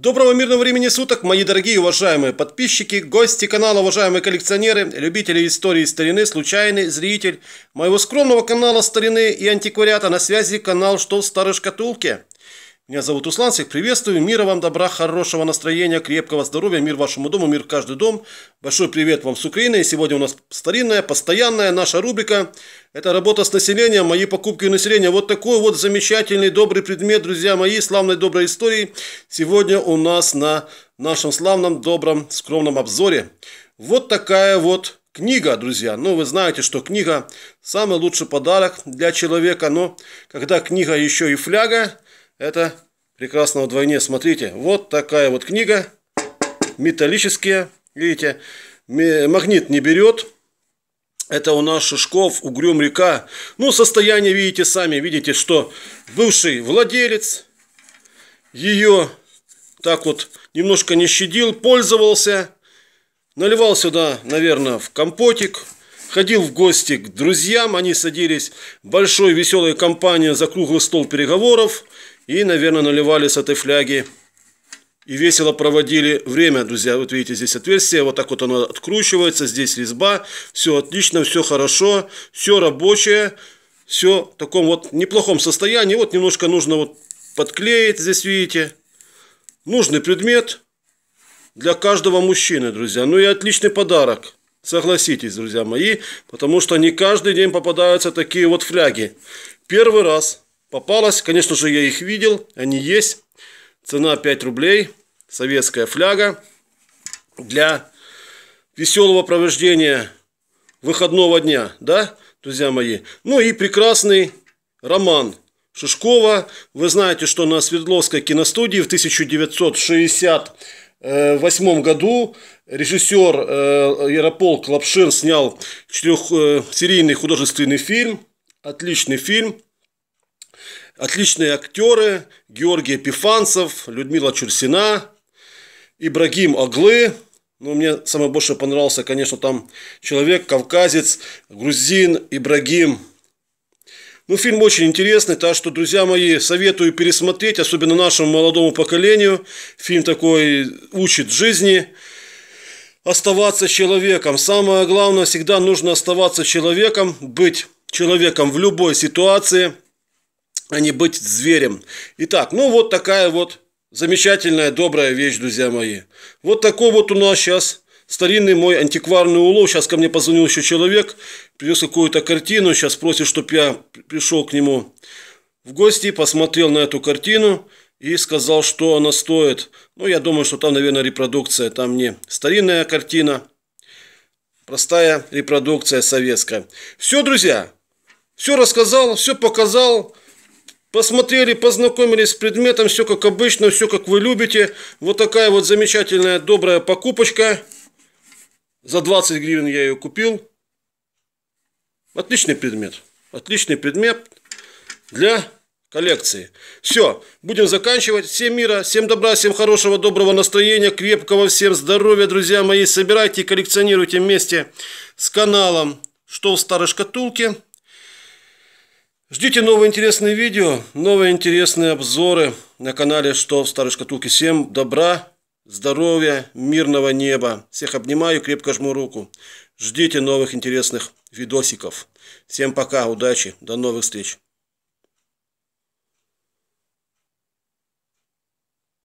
Доброго мирного времени суток, мои дорогие уважаемые подписчики, гости канала, уважаемые коллекционеры, любители истории и старины, случайный зритель моего скромного канала старины и антиквариата. На связи канал «Что в старой шкатулке?». Меня зовут Услан, всех приветствую. Мира вам, добра, хорошего настроения, крепкого здоровья, мир вашему дому, мир каждый дом. Большой привет вам с Украины. сегодня у нас старинная, постоянная наша рубрика. Это работа с населением, мои покупки у населения. Вот такой вот замечательный, добрый предмет, друзья мои, славной, доброй истории. Сегодня у нас на нашем славном, добром, скромном обзоре. Вот такая вот Книга, друзья, ну вы знаете, что книга самый лучший подарок для человека, но когда книга еще и фляга, это прекрасно вдвойне. Смотрите, вот такая вот книга. Металлические, видите, магнит не берет. Это у нас Шишков, Угрюм река. Ну, состояние, видите сами, видите, что бывший владелец ее так вот немножко не щадил, пользовался. Наливал сюда, наверное, в компотик. Ходил в гости к друзьям, они садились большой веселой компанией за круглый стол переговоров. И, наверное, наливали с этой фляги. И весело проводили время, друзья. Вот видите, здесь отверстие, вот так вот оно откручивается, здесь резьба. Все отлично, все хорошо, все рабочее, все в таком вот неплохом состоянии. Вот немножко нужно вот подклеить, здесь видите. Нужный предмет для каждого мужчины, друзья. Ну и отличный подарок. Согласитесь, друзья мои, потому что не каждый день попадаются такие вот фляги. Первый раз попалась. Конечно же, я их видел, они есть. Цена 5 рублей, советская фляга. Для веселого провождения выходного дня, да, друзья мои. Ну и прекрасный роман Шишкова. Вы знаете, что на Свердловской киностудии в 1968 году режиссер э, Ярополк Лапшин снял четырехсерийный э, художественный фильм. Отличный фильм отличные актеры Георгий Пифанцев, Людмила Чурсина, Ибрагим Аглы. Ну, мне самое больше понравился, конечно, там человек, кавказец, грузин, Ибрагим. Ну, фильм очень интересный, так что, друзья мои, советую пересмотреть, особенно нашему молодому поколению. Фильм такой учит жизни оставаться человеком. Самое главное, всегда нужно оставаться человеком, быть человеком в любой ситуации – а не быть зверем. Итак, ну вот такая вот замечательная, добрая вещь, друзья мои. Вот такой вот у нас сейчас старинный мой антикварный улов. Сейчас ко мне позвонил еще человек, принес какую-то картину, сейчас просит, чтобы я пришел к нему в гости, посмотрел на эту картину и сказал, что она стоит. Ну, я думаю, что там, наверное, репродукция, там не старинная картина, простая репродукция советская. Все, друзья, все рассказал, все показал. Посмотрели, познакомились с предметом, все как обычно, все как вы любите. Вот такая вот замечательная, добрая покупочка. За 20 гривен я ее купил. Отличный предмет. Отличный предмет для коллекции. Все, будем заканчивать. Всем мира, всем добра, всем хорошего, доброго настроения, крепкого всем здоровья, друзья мои. Собирайте коллекционируйте вместе с каналом «Что в старой шкатулке». Ждите новые интересные видео, новые интересные обзоры на канале «Что в старой шкатулке». Всем добра, здоровья, мирного неба. Всех обнимаю, крепко жму руку. Ждите новых интересных видосиков. Всем пока, удачи, до новых встреч.